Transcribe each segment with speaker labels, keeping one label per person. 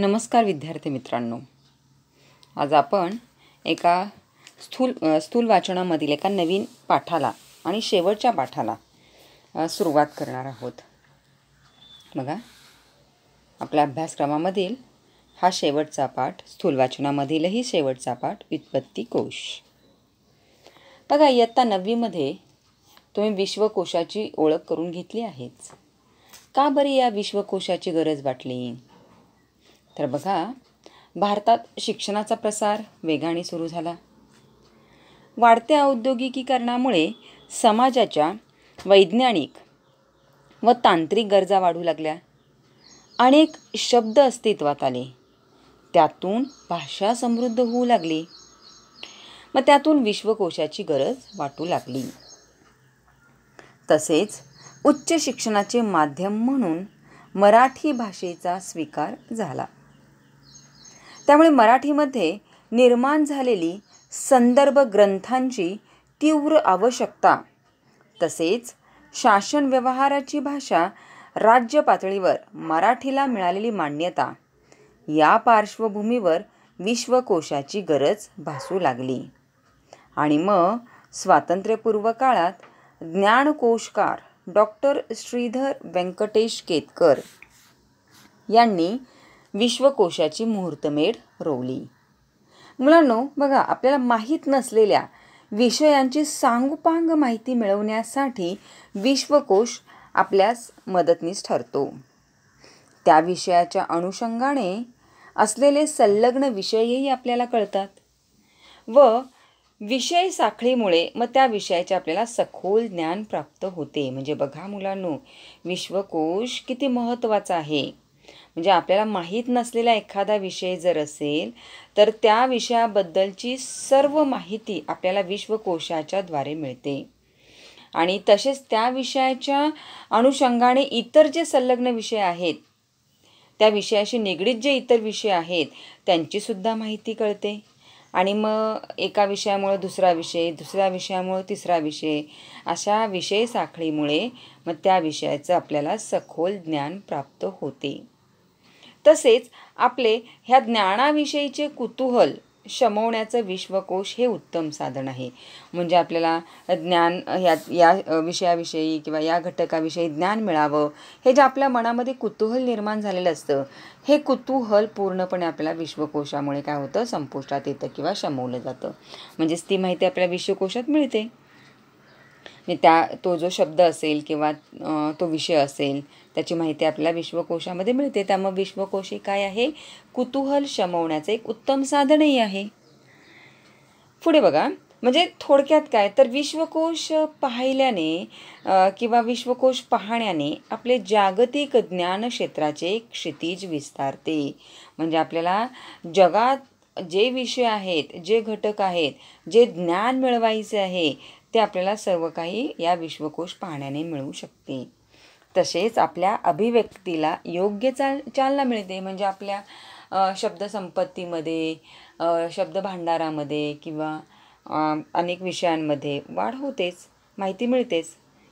Speaker 1: नमस्कार विद्यार्थी मित्रांनो आज आपण एका स्थूल स्थूल वाचनामधील एका नवीन पाठाला आणि शेवटच्या पाठाला सुरुवात करणार आहोत बघा आपल्या अभ्यासक्रमामधील हा शेवटचा पाठ स्थूल वाचनामधीलही शेवटचा पाठ व्युत्पत्ती कोश बघा इयत्ता नववीमध्ये तुम्ही विश्वकोशाची ओळख करून घेतली आहेच का बरी या विश्वकोशाची गरज वाटली तर बघा भारतात शिक्षणाचा प्रसार वेगाने सुरू झाला वाढत्या औद्योगिकीकरणामुळे समाजाच्या वैज्ञानिक व तांत्रिक गरजा वाढू लागल्या अनेक शब्द अस्तित्वात आले त्यातून भाषा समृद्ध होऊ लागली मग त्यातून विश्वकोशाची गरज वाटू लागली तसेच उच्च शिक्षणाचे माध्यम म्हणून मराठी भाषेचा स्वीकार झाला त्यामुळे मराठीमध्ये निर्माण झालेली संदर्भ ग्रंथांची तीव्र आवश्यकता तसेच शासन व्यवहाराची भाषा राज्य पातळीवर मराठीला मिळालेली मान्यता या पार्श्वभूमीवर विश्वकोशाची गरज भासू लागली आणि मग स्वातंत्र्यपूर्व काळात ज्ञानकोशकार डॉक्टर श्रीधर व्यंकटेश केतकर यांनी विश्वकोशाची मुहूर्तमेढ रोवली मुलांनो बघा आपल्याला माहीत नसलेल्या विषयांची सांगोपांग माहिती मिळवण्यासाठी विश्वकोश आपल्यास मदतनीस ठरतो त्या विषयाच्या अनुषंगाने असलेले संलग्न विषयही आपल्याला कळतात व विषय साखळीमुळे मग त्या विषयाचे आपल्याला सखोल ज्ञान प्राप्त होते म्हणजे बघा मुलांनो विश्वकोश किती महत्त्वाचा आहे म्हणजे आपल्याला माहीत नसलेला एखादा विषय जर असेल तर त्या विषयाबद्दलची सर्व माहिती आपल्याला विश्वकोशाच्या द्वारे मिळते आणि तसेच त्या विषयाच्या अनुषंगाने इतर जे संलग्न विषय आहेत त्या विषयाशी निगडीत जे इतर विषय आहेत त्यांचीसुद्धा माहिती कळते आणि मग एका विषयामुळं दुसरा विषय दुसऱ्या विषयामुळं तिसरा विषय अशा विषय साखळीमुळे मग त्या विषयाचं आपल्याला सखोल ज्ञान प्राप्त होते तसेच आपले ह्या ज्ञानाविषयीचे कुतूहल शमवण्याचं विश्वकोश हे उत्तम साधन आहे म्हणजे आपल्याला ज्ञान ह्या या विषयाविषयी किंवा या घटकाविषयी ज्ञान मिळावं हे जे आपल्या मनामध्ये कुतूहल निर्माण झालेलं असतं हे कुतूहल पूर्णपणे आपल्याला विश्वकोशामुळे काय होतं संपुष्टात येतं किंवा शमवलं जातं म्हणजेच ती माहिती आपल्या विश्वकोशात मिळते त्या तो जो शब्द असेल किंवा तो विषय असेल त्याची माहिती आपल्याला विश्वकोशामध्ये मिळते त्यामुळे विश्वकोश हे काय आहे कुतूहल शमवण्याचं एक उत्तम साधनही आहे पुढे बघा म्हणजे थोडक्यात काय तर विश्वकोश पाहिल्याने किंवा विश्वकोश पाहण्याने आपले जागतिक ज्ञान क्षेत्राचे क्षितिज विस्तारते म्हणजे आपल्याला जगात जे विषय आहेत जे घटक आहेत जे ज्ञान मिळवायचे आहे ते आपल्याला सर्व काही या विश्वकोश पाहण्याने मिळू शकते तसेच आपल्या अभिव्यक्तीला योग्य चाल चालना मिळते म्हणजे आपल्या शब्दसंपत्तीमध्ये शब्दभांडारामध्ये किंवा अनेक विषयांमध्ये वाढ होतेच माहिती मिळतेच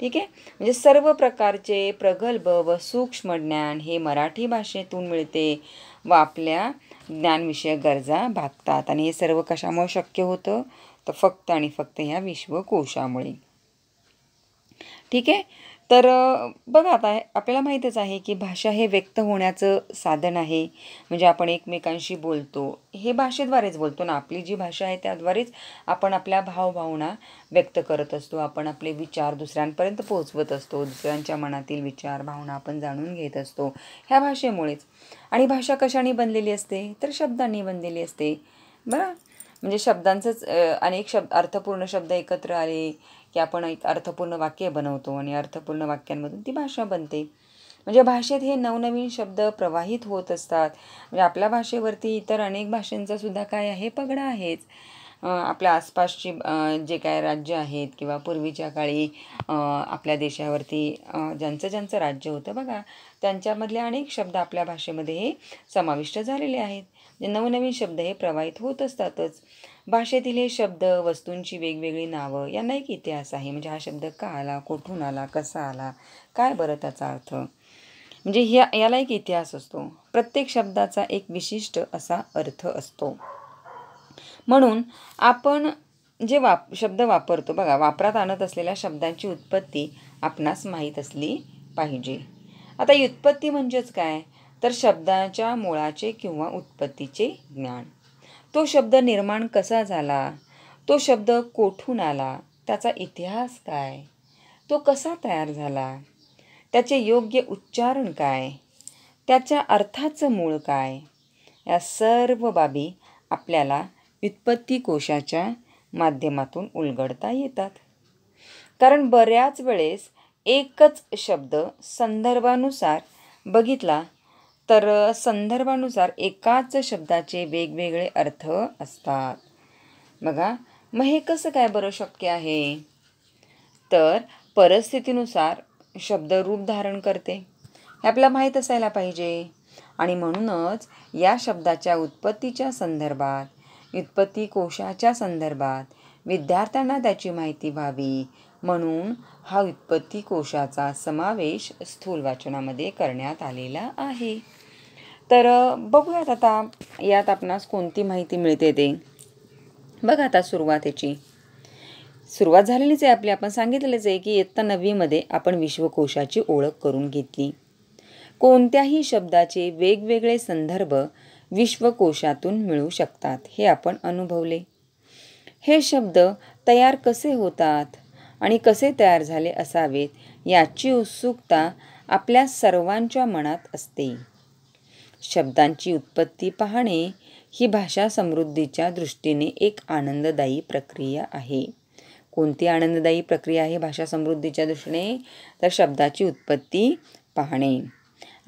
Speaker 1: ठीक आहे म्हणजे सर्व प्रकारचे प्रगल्भ व सूक्ष्म ज्ञान हे मराठी भाषेतून मिळते व आपल्या ज्ञानविषयक गरजा भागतात आणि हे सर्व कशामुळे शक्य होतं तर फक्त आणि फक्त ह्या विश्वकोशामुळे ठीक आहे तर बघा आता आपल्याला माहीतच आहे की भाषा हे व्यक्त होण्याचं साधन आहे म्हणजे आपण एकमेकांशी बोलतो हे भाषेद्वारेच बोलतो ना आपली जी भाषा आहे त्याद्वारेच आपण आपल्या भावभावना व्यक्त करत असतो आपण आपले विचार दुसऱ्यांपर्यंत पोहोचवत असतो दुसऱ्यांच्या मनातील विचार भावना आपण जाणून घेत असतो ह्या भाषेमुळेच आणि भाषा कशाने बनलेली असते तर शब्दांनी बनलेली असते बरं म्हणजे शब्दांचंच अनेक शब्द अर्थपूर्ण शब्द एकत्र आले की आपण एक अर्थपूर्ण वाक्य बनवतो आणि अर्थपूर्ण वाक्यांमधून ती भाषा बनते म्हणजे भाषेत हे नवनवीन शब्द प्रवाहित होत असतात म्हणजे आपल्या भाषेवरती इतर अनेक सुद्धा काय आहे पगडा आहेच आपल्या आसपासची जे काय राज्य आहेत किंवा पूर्वीच्या काळी आपल्या देशावरती ज्यांचं ज्यांचं राज्य होतं बघा त्यांच्यामधले अनेक शब्द आपल्या भाषेमध्ये हे समाविष्ट झालेले आहेत नवनवीन शब्द हे प्रवाहित होत असतातच भाषेतील हे शब्द वस्तूंची वेगवेगळी नावं यांना एक इतिहास आहे म्हणजे हा शब्द का आला कुठून आला कसा आला काय बरं त्याचा अर्थ म्हणजे ह्या याला एक इतिहास असतो प्रत्येक शब्दाचा एक विशिष्ट असा अर्थ असतो म्हणून आपण जे वाप शब्द वापरतो बघा वापरात आणत असलेल्या शब्दांची उत्पत्ती आपणास माहीत असली पाहिजे आता ही उत्पत्ती म्हणजेच काय तर शब्दाच्या मुळाचे किंवा उत्पत्तीचे ज्ञान तो शब्द निर्माण कसा झाला तो शब्द कोठून आला त्याचा इतिहास काय तो कसा तयार झाला त्याचे योग्य उच्चारण काय त्याच्या अर्थाचं मूळ काय या सर्व बाबी आपल्याला व्युत्पत्ती कोशाच्या माध्यमातून उलगडता येतात कारण बऱ्याच वेळेस एकच शब्द संदर्भानुसार बघितला तर संदर्भानुसार एकाच शब्दाचे वेगवेगळे अर्थ असतात बघा मग हे कसं काय बरं शक्य आहे तर परिस्थितीनुसार शब्द रूप धारण करते हे आपल्याला माहीत असायला पाहिजे आणि म्हणूनच या शब्दाच्या उत्पत्तीच्या संदर्भात उत्पत्ती कोशाच्या संदर्भात विद्यार्थ्यांना त्याची माहिती व्हावी म्हणून हा उत्पत्ती कोशाचा समावेश स्थूल वाचनामध्ये करण्यात आलेला आहे तर बघूयात आता यात आपणास कोणती माहिती मिळते ते बघा आता सुरुवातीची सुरुवात झालेलीच आहे आपली आपण सांगितलेलंच आहे की इयत्ता नववीमध्ये आपण विश्वकोशाची ओळख करून घेतली कोणत्याही शब्दाचे वेगवेगळे संदर्भ विश्वकोशातून मिळू शकतात हे आपण अनुभवले हे शब्द तयार कसे होतात आणि कसे तयार झाले असावेत याची उत्सुकता आपल्या सर्वांच्या मनात असते शब्दांची उत्पत्ती पाहणे ही भाषा समृद्धीच्या दृष्टीने एक आनंददायी प्रक्रिया आहे कोणती आनंददायी प्रक्रिया आहे भाषा समृद्धीच्या दृष्टीने तर शब्दाची उत्पत्ती पाहणे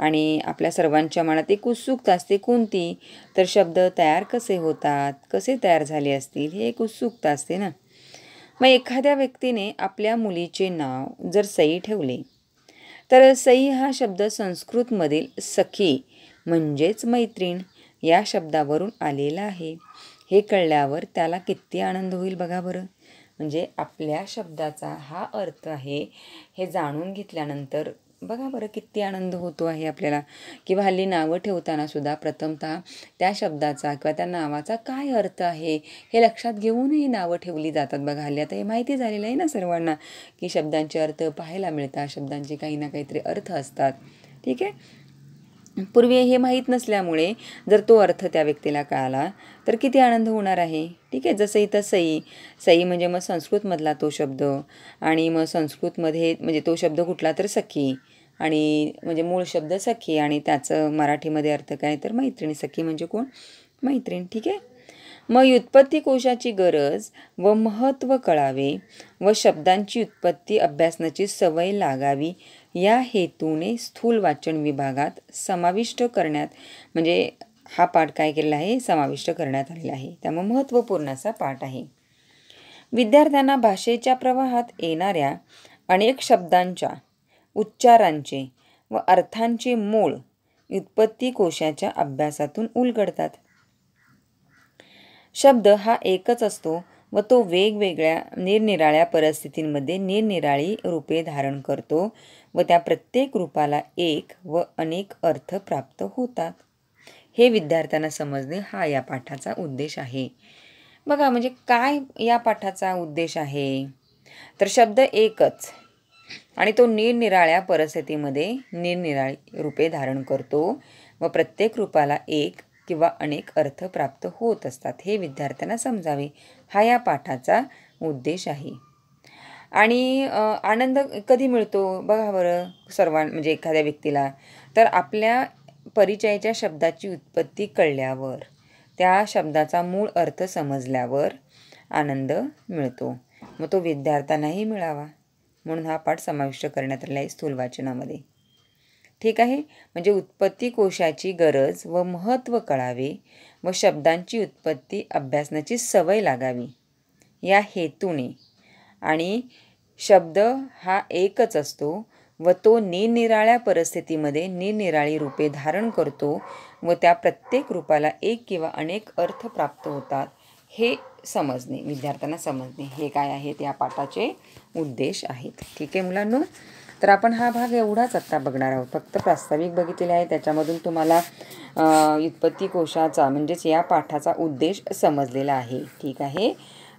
Speaker 1: आणि आपल्या सर्वांच्या मनात एक उत्सुकता असते कोणती तर शब्द तयार कसे होतात कसे तयार झाले असतील हे एक उत्सुकता असते ना मग एखाद्या व्यक्तीने आपल्या मुलीचे नाव जर सई ठेवले तर सई हा शब्द संस्कृतमधील सखी म्हणजेच मैत्रीण या शब्दावरून आलेला आहे हे कळल्यावर त्याला किती आनंद होईल बघा बरं म्हणजे आपल्या शब्दाचा हा अर्थ आहे हे जाणून घेतल्यानंतर बघा बरं किती आनंद होतो आहे आपल्याला किंवा हल्ली नावं ठेवतानासुद्धा प्रथमतः त्या शब्दाचा किंवा त्या नावाचा काय अर्थ आहे हे लक्षात घेऊनही नावं ठेवली जातात बघा हल्ली आता हे माहिती झालेलं आहे ना सर्वांना की शब्दांचे अर्थ पाहायला मिळतात शब्दांचे काही ना काहीतरी अर्थ असतात ठीक आहे पूर्वी हे माहीत नसल्यामुळे जर तो अर्थ त्या व्यक्तीला कळाला तर किती आनंद होणार आहे ठीक आहे जसंही इथं सई सई म्हणजे मग संस्कृतमधला तो शब्द आणि मग संस्कृतमध्ये म्हणजे तो शब्द कुठला तर सखी आणि म्हणजे मूळ शब्द सखी आणि त्याचं मराठीमध्ये अर्थ काय तर मैत्रिणी सखी म्हणजे कोण मैत्रीण ठीक आहे मग उत्पत्ती कोशाची गरज व महत्त्व कळावे व शब्दांची उत्पत्ती अभ्यासनाची सवय लागावी या हेतूने स्थूल वाचन विभागात समाविष्ट करण्यात म्हणजे हा पाठ काय केलेला आहे समाविष्ट करण्यात आलेला आहे त्यामुळे महत्त्वपूर्ण असा पाठ आहे विद्यार्थ्यांना भाषेच्या प्रवाहात येणाऱ्या अनेक शब्दांच्या उच्चारांचे व अर्थांचे मूळ उत्पत्ती कोशाच्या अभ्यासातून उलगडतात शब्द हा एकच असतो व तो वेगवेगळ्या निरनिराळ्या परिस्थितींमध्ये निरनिराळी रूपे धारण करतो व त्या प्रत्येक रूपाला एक व अनेक अर्थ प्राप्त होतात हे विद्यार्थ्यांना समजणे हा या पाठाचा उद्देश आहे बघा म्हणजे काय या पाठाचा उद्देश आहे तर शब्द एकच आणि तो निरनिराळ्या परिस्थितीमध्ये निरनिराळी रूपे धारण करतो व प्रत्येक रूपाला एक किंवा अनेक अर्थ प्राप्त होत असतात हे विद्यार्थ्यांना समजावे हा या पाठाचा उद्देश आहे आणि आनंद कधी मिळतो बघा बरं सर्वां म्हणजे एखाद्या व्यक्तीला तर आपल्या परिचयाच्या शब्दाची उत्पत्ती कळल्यावर त्या शब्दाचा मूळ अर्थ समजल्यावर आनंद मिळतो मग तो विद्यार्थ्यांनाही मिळावा म्हणून हा पाठ समाविष्ट करण्यात आला आहे स्थूल वाचनामध्ये ठीक आहे म्हणजे उत्पत्ती कोशाची गरज व महत्त्व कळावे व शब्दांची उत्पत्ती अभ्यासनाची सवय लागावी या हेतूने आणि शब्द हा एकच असतो व तो निनिराळ्या परिस्थितीमध्ये निरनिराळी रूपे धारण करतो व त्या प्रत्येक रूपाला एक किंवा अनेक अर्थ प्राप्त होतात हे समजणे विद्यार्थ्यांना समजणे हे काय आहेत या पाठाचे उद्देश आहेत ठीक आहे मुलांनो तर आपण हा भाग एवढाच आत्ता बघणार आहोत फक्त प्रास्ताविक बघितलेले आहे त्याच्यामधून तुम्हाला व्युत्पत्ती कोशाचा म्हणजेच या पाठाचा उद्देश समजलेला आहे ठीक आहे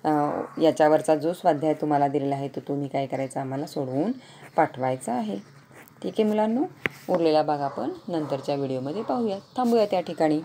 Speaker 1: याच्यावरचा जो स्वाध्याय तुम्हाला दिलेला आहे तो तुम्ही काय करायचा आम्हाला सोडवून पाठवायचा आहे ठीक आहे मुलांनो उरलेला भाग आपण नंतरच्या व्हिडिओमध्ये पाहूया थांबूया त्या ठिकाणी